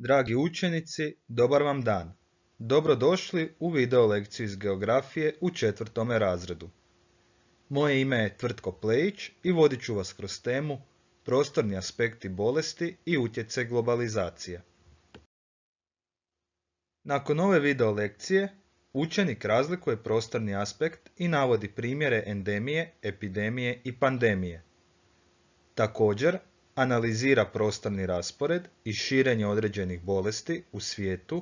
Dragi učenici, dobar vam dan. Dobrodošli u video lekciju iz geografije u četvrtome razredu. Moje ime je Tvrtko Plejić i vodit ću vas kroz temu prostorni aspekti bolesti i utjecaj globalizacije. Nakon ove video lekcije, učenik razlikuje prostorni aspekt i navodi primjere endemije, epidemije i pandemije. Također, analizira prostorni raspored i širenje određenih bolesti u svijetu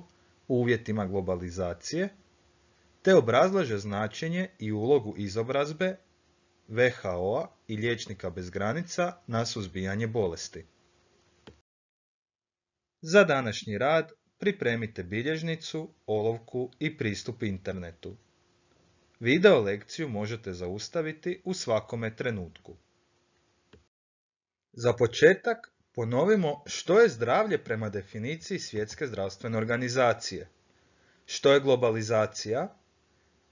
u uvjetima globalizacije, te obrazlaže značenje i ulogu izobrazbe WHO-a i liječnika bez granica na suzbijanje bolesti. Za današnji rad pripremite bilježnicu, olovku i pristup internetu. Video lekciju možete zaustaviti u svakome trenutku. Za početak ponovimo što je zdravlje prema definiciji Svjetske zdravstvene organizacije. Što je globalizacija?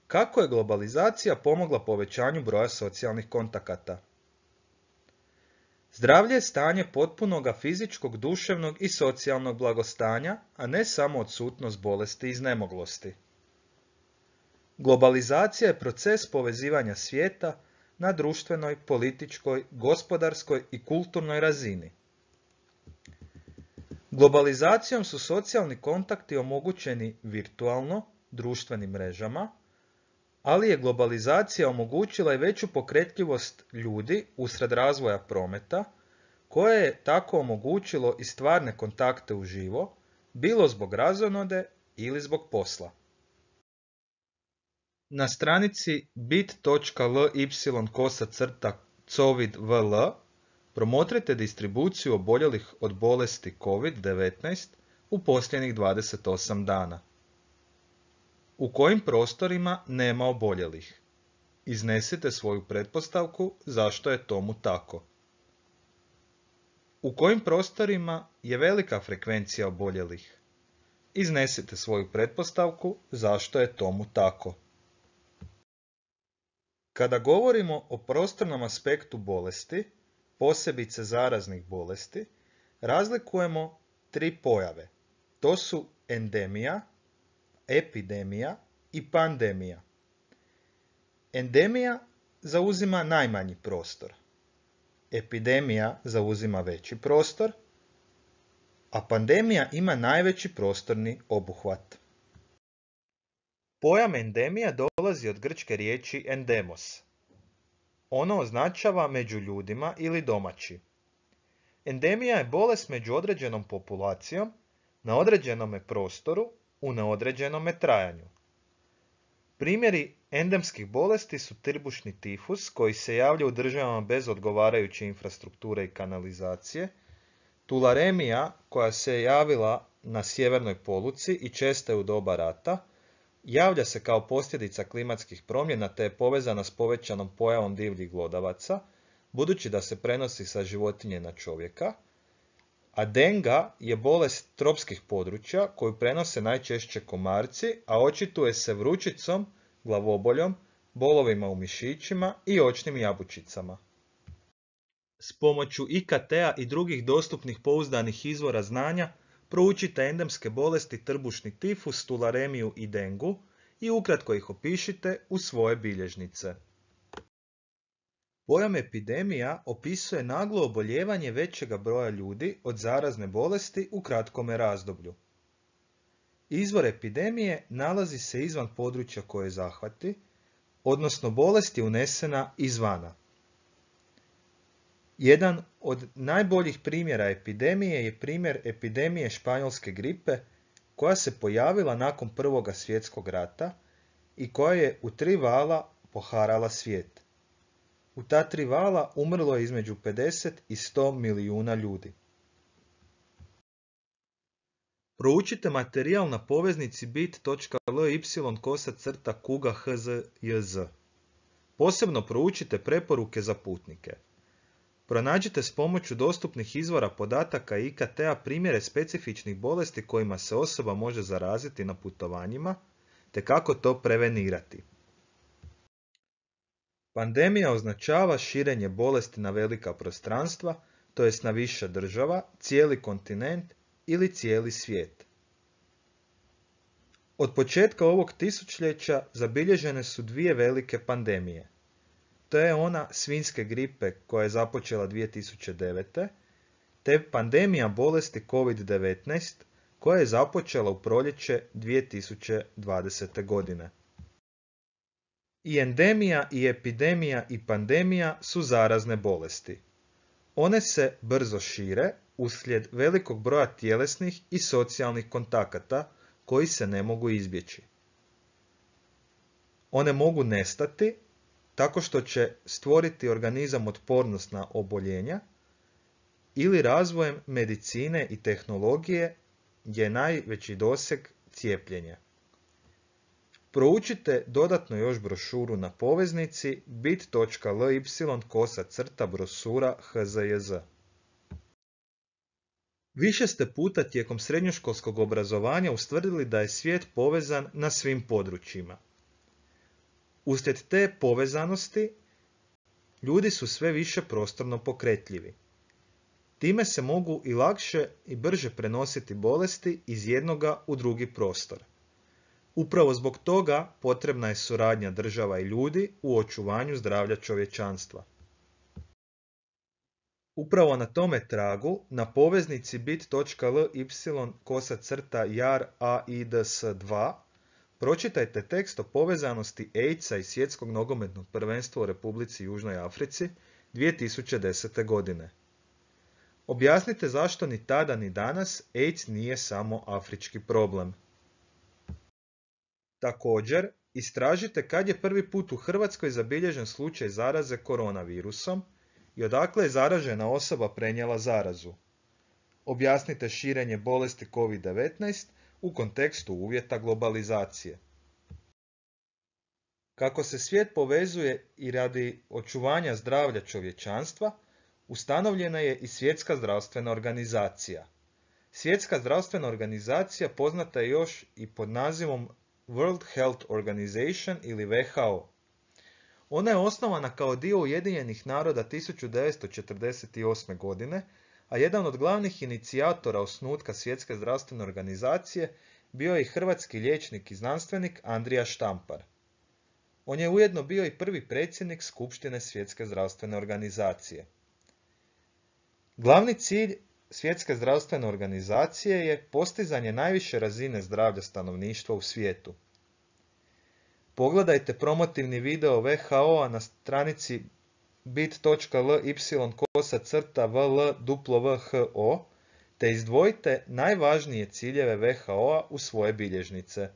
Kako je globalizacija pomogla povećanju broja socijalnih kontakata? Zdravlje je stanje potpunoga fizičkog, duševnog i socijalnog blagostanja, a ne samo odsutnost bolesti i iznemoglosti. Globalizacija je proces povezivanja svijeta, na društvenoj, političkoj, gospodarskoj i kulturnoj razini. Globalizacijom su socijalni kontakti omogućeni virtualno, društvenim mrežama, ali je globalizacija omogućila i veću pokretljivost ljudi usred razvoja prometa, koje je tako omogućilo i stvarne kontakte u živo, bilo zbog razonode ili zbog posla na stranici bit.ly kosa crta covid promotrite distribuciju oboljelih od bolesti COVID-19 u posljednjih 28 dana. U kojim prostorima nema oboljelih? Iznesite svoju pretpostavku zašto je tomu tako. U kojim prostorima je velika frekvencija oboljelih? Iznesite svoju pretpostavku zašto je tomu tako. Kada govorimo o prostornom aspektu bolesti, posebice zaraznih bolesti, razlikujemo tri pojave. To su endemija, epidemija i pandemija. Endemija zauzima najmanji prostor. Epidemija zauzima veći prostor, a pandemija ima najveći prostorni obuhvat. Pojam endemija dolazi od grčke riječi endemos. Ono označava među ljudima ili domaći. Endemija je bolest među određenom populacijom, na određenome prostoru, u neodređenome trajanju. Primjeri endemskih bolesti su trbušni tifus koji se javlja u državama bez odgovarajuće infrastrukture i kanalizacije, tularemija koja se javila na sjevernoj poluci i česta je u doba rata, javlja se kao posljedica klimatskih promjena te je povezana s povećanom pojavom divljih glodavaca, budući da se prenosi sa životinje na čovjeka, a denga je bolest tropskih područja koju prenose najčešće komarci, a očituje se vrućicom, glavoboljom, bolovima u mišićima i očnim jabučicama. S pomoću IKT-a i drugih dostupnih pouzdanih izvora znanja Proučite endemske bolesti trbušni tifus, tularemiju i dengu i ukratko ih opišite u svoje bilježnice. Pojam epidemija opisuje naglo oboljevanje većega broja ljudi od zarazne bolesti u kratkome razdoblju. Izvor epidemije nalazi se izvan područja koje zahvati, odnosno bolest je unesena izvana. Jedan od najboljih primjera epidemije je primjer epidemije španjolske gripe koja se pojavila nakon Prvog svjetskog rata i koja je u tri vala poharala svijet. U ta tri vala umrlo je između 50 i 100 milijuna ljudi. Proučite materijal na poveznici bit.ly kosa kuga hz Posebno proučite preporuke za putnike. Pronađite s pomoću dostupnih izvora podataka IKT-a primjere specifičnih bolesti kojima se osoba može zaraziti na putovanjima, te kako to prevenirati. Pandemija označava širenje bolesti na velika prostranstva, to jest na više država, cijeli kontinent ili cijeli svijet. Od početka ovog tisućljeća zabilježene su dvije velike pandemije je ona svinske gripe koja je započela 2009. te pandemija bolesti COVID-19 koja je započela u proljeće 2020. godine. I endemija i epidemija i pandemija su zarazne bolesti. One se brzo šire uslijed velikog broja tjelesnih i socijalnih kontakata koji se ne mogu izbjeći. One mogu nestati tako što će stvoriti organizam otpornost na oboljenja ili razvojem medicine i tehnologije je najveći doseg cijepljenja. Proučite dodatno još brošuru na poveznici bit.ly kosa crta brosura HZJZ. Više ste puta tijekom srednjoškolskog obrazovanja ustvrdili da je svijet povezan na svim područjima. Uslijed te povezanosti ljudi su sve više prostorno pokretljivi. Time se mogu i lakše i brže prenositi bolesti iz jednoga u drugi prostor. Upravo zbog toga potrebna je suradnja država i ljudi u očuvanju zdravlja čovječanstva. Upravo na tome tragu na poveznici bit.ly jar AIDS2 Pročitajte tekst o povezanosti AIDS-a i svjetskog nogometnog prvenstva u Republici Južnoj Africi 2010. godine. Objasnite zašto ni tada ni danas AIDS nije samo afrički problem. Također, istražite kad je prvi put u Hrvatskoj zabilježen slučaj zaraze koronavirusom i odakle je zaražena osoba prenijela zarazu. Objasnite širenje bolesti COVID-19 u kontekstu uvjeta globalizacije. Kako se svijet povezuje i radi očuvanja zdravlja čovječanstva, ustanovljena je i Svjetska zdravstvena organizacija. Svjetska zdravstvena organizacija poznata je još i pod nazivom World Health Organization ili WHO. Ona je osnovana kao dio Ujedinjenih naroda 1948. godine a jedan od glavnih inicijatora osnutka Svjetske zdravstvene organizacije bio je i hrvatski liječnik i znanstvenik Andrija Štampar. On je ujedno bio i prvi predsjednik Skupštine Svjetske zdravstvene organizacije. Glavni cilj Svjetske zdravstvene organizacije je postizanje najviše razine zdravlja stanovništva u svijetu. Pogledajte promotivni video WHO-a na stranici bit.ly kosa crta vl duplo vho te izdvojite najvažnije ciljeve WHO-a u svoje bilježnice.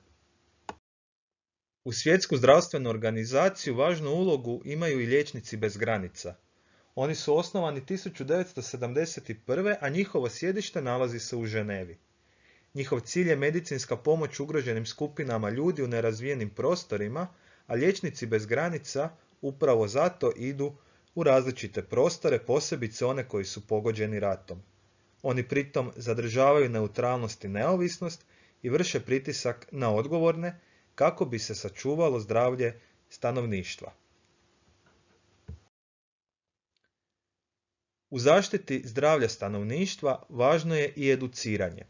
U svjetsku zdravstvenu organizaciju važnu ulogu imaju i liječnici bez granica. Oni su osnovani 1971. a njihovo sjedište nalazi se u Ženevi. Njihov cilj je medicinska pomoć ugroženim skupinama ljudi u nerazvijenim prostorima, a liječnici bez granica upravo zato idu u različite prostore, posebice one koji su pogođeni ratom. Oni pritom zadržavaju neutralnost i neovisnost i vrše pritisak na odgovorne kako bi se sačuvalo zdravlje stanovništva. U zaštiti zdravlja stanovništva važno je i educiranje.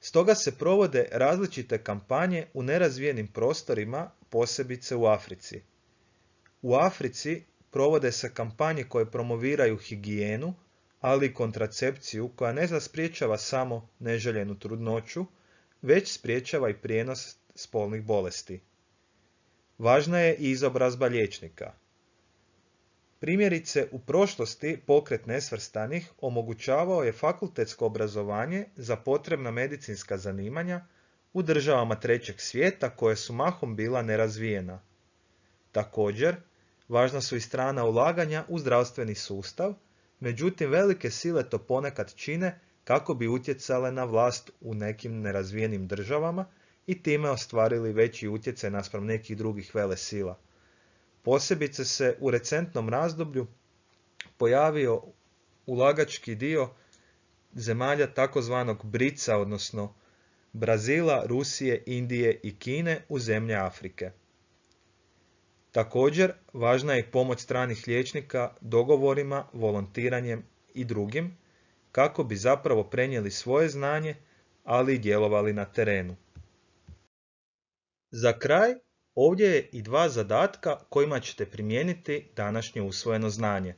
Stoga se provode različite kampanje u nerazvijenim prostorima, posebice u Africi. U Africi provode se kampanje koje promoviraju higijenu, ali i kontracepciju koja ne zaspriječava samo neželjenu trudnoću, već spriječava i prijenos spolnih bolesti. Važna je i izobrazba liječnika. Primjerice, u prošlosti pokret nesvrstanih omogućavao je fakultetsko obrazovanje za potrebna medicinska zanimanja u državama trećeg svijeta koje su mahom bila nerazvijena. Također, Važna su i strana ulaganja u zdravstveni sustav, međutim velike sile to ponekad čine kako bi utjecale na vlast u nekim nerazvijenim državama i time ostvarili veći utjecaj naspram nekih drugih vele sila. Posebice se u recentnom razdoblju pojavio ulagački dio zemalja takozvanog Brica, odnosno Brazila, Rusije, Indije i Kine u zemlje Afrike. Također, važna je pomoć stranih liječnika dogovorima, volontiranjem i drugim, kako bi zapravo prenijeli svoje znanje, ali i djelovali na terenu. Za kraj, ovdje je i dva zadatka kojima ćete primijeniti današnje usvojeno znanje.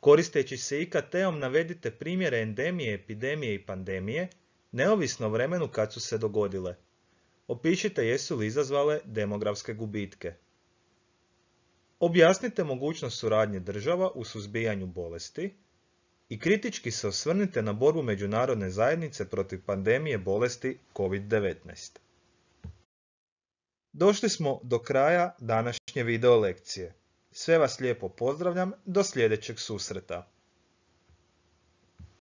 Koristeći se IKT-om navedite primjere endemije, epidemije i pandemije, neovisno vremenu kad su se dogodile. Opišite jesu li izazvale demografske gubitke. Objasnite mogućnost suradnje država u suzbijanju bolesti i kritički se osvrnite na borbu međunarodne zajednice protiv pandemije bolesti COVID-19. Došli smo do kraja današnje video lekcije. Sve vas lijepo pozdravljam, do sljedećeg susreta.